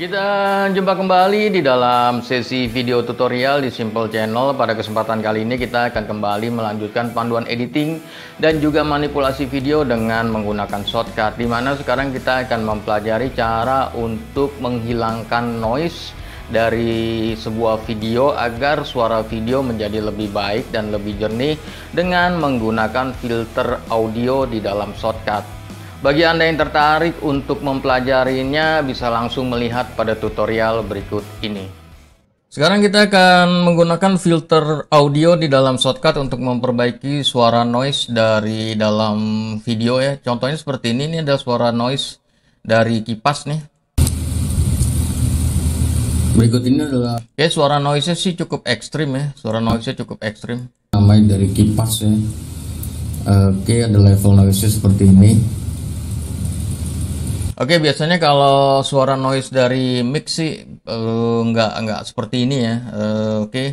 Kita jumpa kembali di dalam sesi video tutorial di Simple Channel. Pada kesempatan kali ini kita akan kembali melanjutkan panduan editing dan juga manipulasi video dengan menggunakan shortcut. Di mana sekarang kita akan mempelajari cara untuk menghilangkan noise dari sebuah video agar suara video menjadi lebih baik dan lebih jernih dengan menggunakan filter audio di dalam shortcut. Bagi Anda yang tertarik untuk mempelajarinya, bisa langsung melihat pada tutorial berikut ini. Sekarang kita akan menggunakan filter audio di dalam shortcut untuk memperbaiki suara noise dari dalam video ya. Contohnya seperti ini, ini ada suara noise dari kipas nih. Berikut ini adalah Oke, ya, suara noise-nya sih cukup ekstrim ya. Suara noise-nya cukup ekstrim. Namanya dari kipas ya. Oke, ada level noise nya seperti ini. Oke, biasanya kalau suara noise dari mix sih uh, nggak nggak seperti ini ya. Uh, Oke, okay.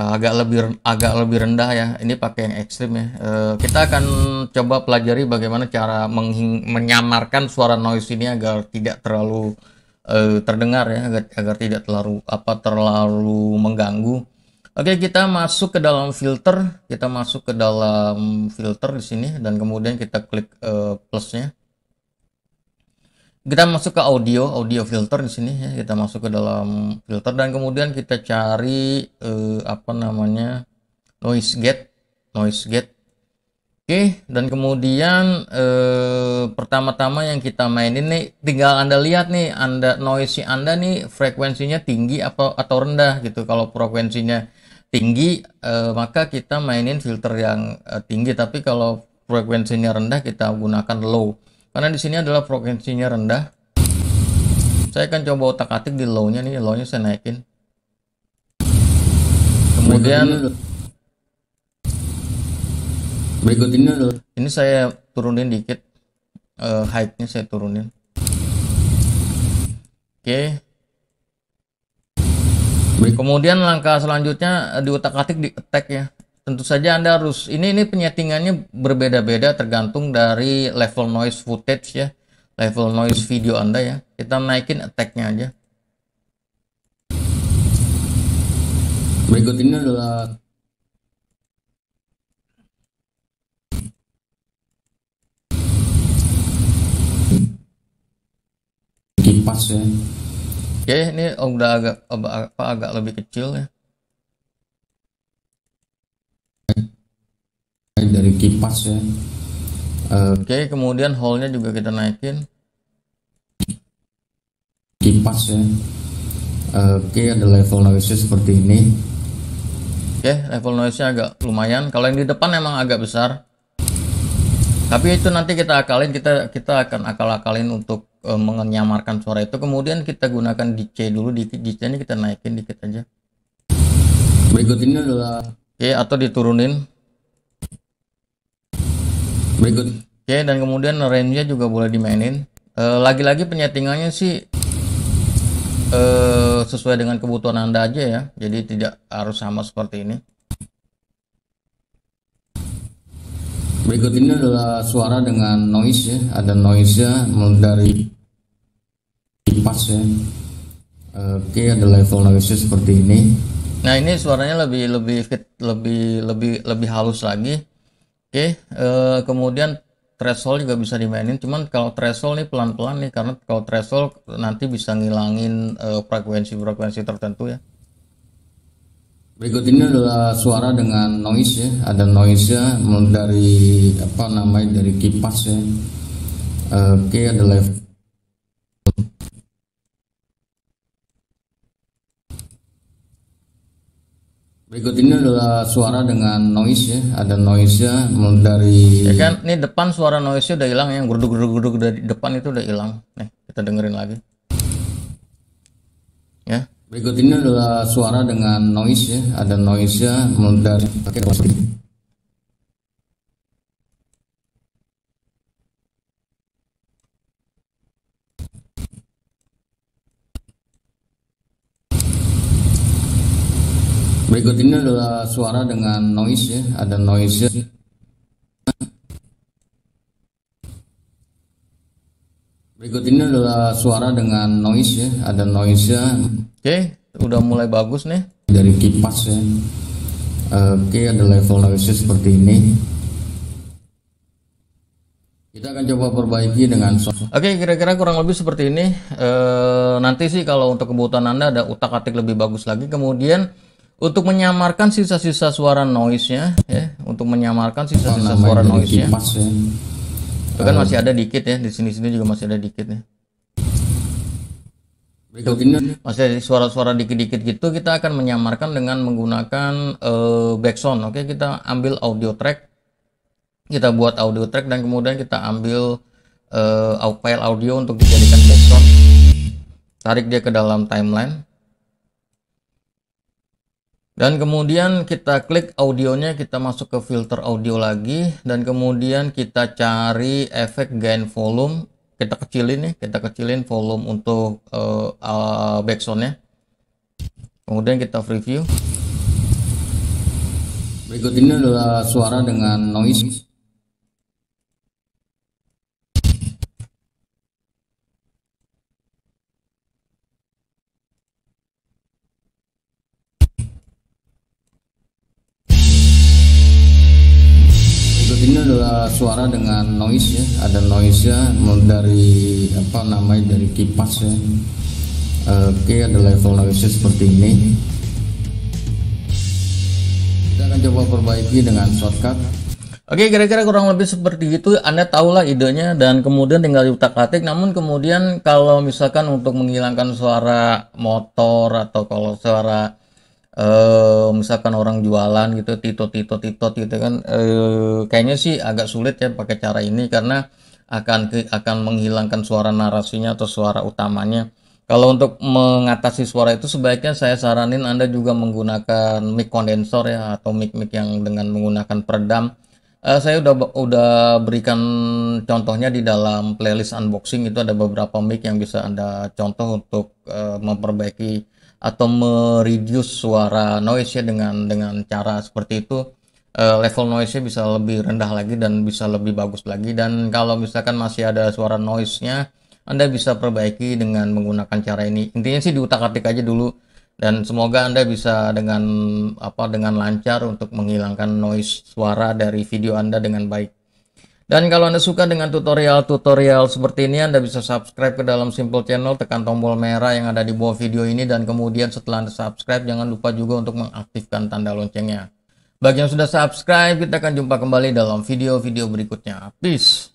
agak lebih agak lebih rendah ya. Ini pakai yang ekstrim ya. Uh, kita akan coba pelajari bagaimana cara menyamarkan suara noise ini agar tidak terlalu uh, terdengar ya, agar, agar tidak terlalu apa terlalu mengganggu. Oke, kita masuk ke dalam filter. Kita masuk ke dalam filter di sini dan kemudian kita klik uh, plusnya kita masuk ke audio audio filter di sini ya kita masuk ke dalam filter dan kemudian kita cari eh, apa namanya noise gate noise gate oke dan kemudian eh, pertama-tama yang kita mainin nih tinggal anda lihat nih anda noise anda nih frekuensinya tinggi atau atau rendah gitu kalau frekuensinya tinggi eh, maka kita mainin filter yang eh, tinggi tapi kalau frekuensinya rendah kita gunakan low karena di sini adalah frekuensinya rendah. Saya akan coba otak-atik di low-nya nih, low-nya saya naikin. Kemudian berikut ini adalah ini saya turunin dikit. Uh, height-nya saya turunin. Oke. Okay. Kemudian langkah selanjutnya eh, di otak-atik di attack ya tentu saja Anda harus ini ini penyetingannya berbeda-beda tergantung dari level noise footage ya, level noise video Anda ya. Kita naikin attack-nya aja. Berikut ini adalah kipas ya. Oke, ini udah agak apa agak lebih kecil ya. dari kipas ya eh, Oke, kemudian hallnya juga kita naikin. Kipas ya. Oke, ada level noise seperti ini. Oke, level noise-nya agak lumayan. Kalau yang di depan emang agak besar. Tapi itu nanti kita akalin, kita kita akan akal-akalin untuk e, eh, menyamarkan suara itu. Kemudian kita gunakan DC dulu, DC ini kita naikin dikit aja. Berikut ini adalah Oke, atau diturunin Berikut. Oke, okay, dan kemudian range-nya juga boleh dimainin. Eh, lagi-lagi uh, penyetingannya sih uh, sesuai dengan kebutuhan Anda aja ya. Jadi tidak harus sama seperti ini. Berikut ini adalah suara dengan noise ya. Ada noise-nya dari kipas ya. Oke, okay, ada level noise nya seperti ini. Nah, ini suaranya lebih lebih fit, lebih lebih lebih halus lagi okay, uh, eh, eh, kemudian threshold juga bisa dimainin cuman kalau threshold nih pelan-pelan nih karena kalau threshold nanti bisa ngilangin eh, frekuensi-frekuensi tertentu ya Berikut ini adalah suara dengan noise ya, ada noise ya dari apa namanya dari kipas ya. Oke, okay, ada level Berikut ini adalah suara dengan noise ya, ada noise ya dari ya kan, ini depan suara noise udah hilang ya. yang gerduk gerduk gerduk dari depan itu udah hilang. Nih, kita dengerin lagi. Ya. Berikut ini adalah suara dengan noise ya, ada noise ya dari Oke, Ya, Berikut ini adalah suara dengan noise ya, ada noise ya. Berikut ini adalah suara dengan noise ya, ada noise ya. Oke, udah mulai bagus nih. Dari kipas ya. Oke, ada level noise seperti ini. Kita akan coba perbaiki dengan soft. Oke, okay, kira-kira kurang lebih seperti ini. E, nanti sih kalau untuk kebutuhan Anda ada utak-atik lebih bagus lagi. Kemudian untuk menyamarkan sisa-sisa suara noise-nya ya untuk menyamarkan sisa-sisa suara noise-nya ya. itu kan masih ada dikit ya di sini-sini juga masih ada dikit ya masih suara-suara dikit-dikit gitu kita akan menyamarkan dengan menggunakan uh, eh, background oke okay? kita ambil audio track kita buat audio track dan kemudian kita ambil uh, file audio untuk dijadikan backsound. tarik dia ke dalam timeline dan kemudian kita klik audionya, kita masuk ke filter audio lagi. Dan kemudian kita cari efek gain volume. Kita kecilin nih, kita kecilin volume untuk uh, uh, backsoundnya. Kemudian kita preview. Berikut ini adalah suara dengan noise. suara dengan noise ya ada noise ya dari apa namanya dari kipas ya eh, oke okay, ada level noise seperti ini kita akan coba perbaiki dengan shortcut Oke, kira-kira kurang lebih seperti itu. Anda tahulah idenya dan kemudian tinggal diutak-atik. Namun kemudian kalau misalkan untuk menghilangkan suara motor atau kalau suara eh, misalkan orang jualan gitu tito tito tito gitu kan uh, kayaknya sih agak sulit ya pakai cara ini karena akan akan menghilangkan suara narasinya atau suara utamanya kalau untuk mengatasi suara itu sebaiknya saya saranin Anda juga menggunakan mic kondensor ya atau mic-mic yang dengan menggunakan peredam uh, saya udah udah berikan contohnya di dalam playlist unboxing itu ada beberapa mic yang bisa anda contoh untuk uh, memperbaiki atau mereduce suara noise ya dengan dengan cara seperti itu uh, level noise-nya bisa lebih rendah lagi dan bisa lebih bagus lagi dan kalau misalkan masih ada suara noise-nya Anda bisa perbaiki dengan menggunakan cara ini intinya sih diutak-atik aja dulu dan semoga Anda bisa dengan apa dengan lancar untuk menghilangkan noise suara dari video Anda dengan baik dan kalau Anda suka dengan tutorial-tutorial seperti ini, Anda bisa subscribe ke dalam Simple Channel, tekan tombol merah yang ada di bawah video ini, dan kemudian setelah Anda subscribe, jangan lupa juga untuk mengaktifkan tanda loncengnya. Bagi yang sudah subscribe, kita akan jumpa kembali dalam video-video berikutnya. Peace!